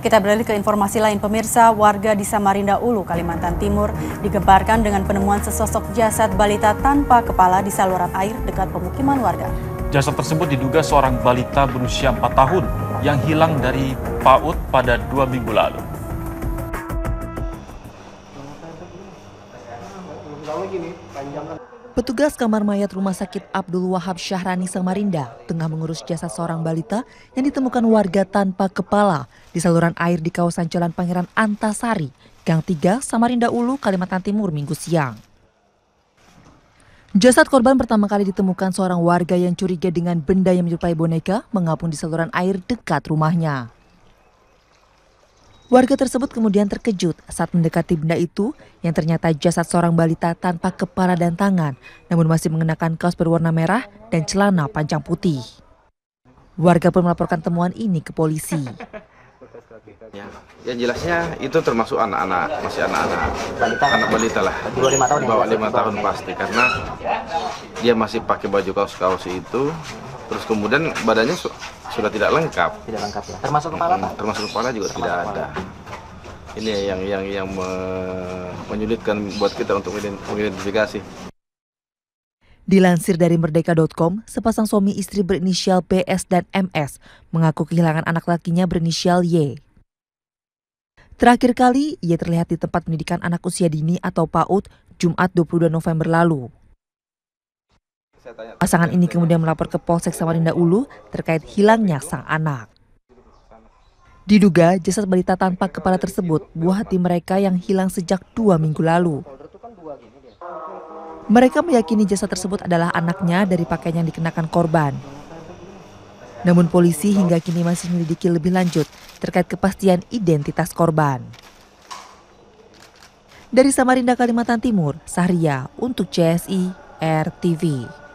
Kita beralih ke informasi lain, pemirsa warga di Samarinda Ulu, Kalimantan Timur digebarkan dengan penemuan sesosok jasad balita tanpa kepala di saluran air dekat pemukiman warga. Jasad tersebut diduga seorang balita berusia 4 tahun yang hilang dari PAUD pada dua minggu lalu. Petugas kamar mayat Rumah Sakit Abdul Wahab Syahrani Samarinda tengah mengurus jasad seorang balita yang ditemukan warga tanpa kepala di saluran air di kawasan Jalan Pangeran Antasari, Gang 3, Samarinda Ulu, Kalimantan Timur, Minggu siang. Jasad korban pertama kali ditemukan seorang warga yang curiga dengan benda yang menyerupai boneka mengapung di saluran air dekat rumahnya. Warga tersebut kemudian terkejut saat mendekati benda itu yang ternyata jasad seorang balita tanpa kepala dan tangan, namun masih mengenakan kaos berwarna merah dan celana panjang putih. Warga pun melaporkan temuan ini ke polisi. Ya, ya jelasnya itu termasuk anak-anak, masih anak-anak, anak balita lah. Di bawah lima tahun, ya? lima tahun pasti karena dia masih pakai baju kaos-kaos itu, terus kemudian badannya su sudah tidak lengkap. Tidak lengkap ya. Termasuk kepala hmm, Termasuk kepala juga termasuk tidak kepala. ada. Ini yang yang yang me menyulitkan buat kita untuk mengidentifikasi. Dilansir dari merdeka.com, sepasang suami istri berinisial PS dan MS mengaku kehilangan anak lakinya berinisial Y Terakhir kali, ia terlihat di tempat pendidikan anak usia dini atau PAUD Jumat 22 November lalu. Pasangan ini kemudian melapor ke Polsek Samarinda Ulu terkait hilangnya sang anak. Diduga jasad balita tanpa kepala tersebut buah hati mereka yang hilang sejak dua minggu lalu. Mereka meyakini jasad tersebut adalah anaknya dari pakaian yang dikenakan korban. Namun polisi hingga kini masih menyelidiki lebih lanjut terkait kepastian identitas korban. Dari Samarinda, Kalimantan Timur, Sahria untuk CSI RTV.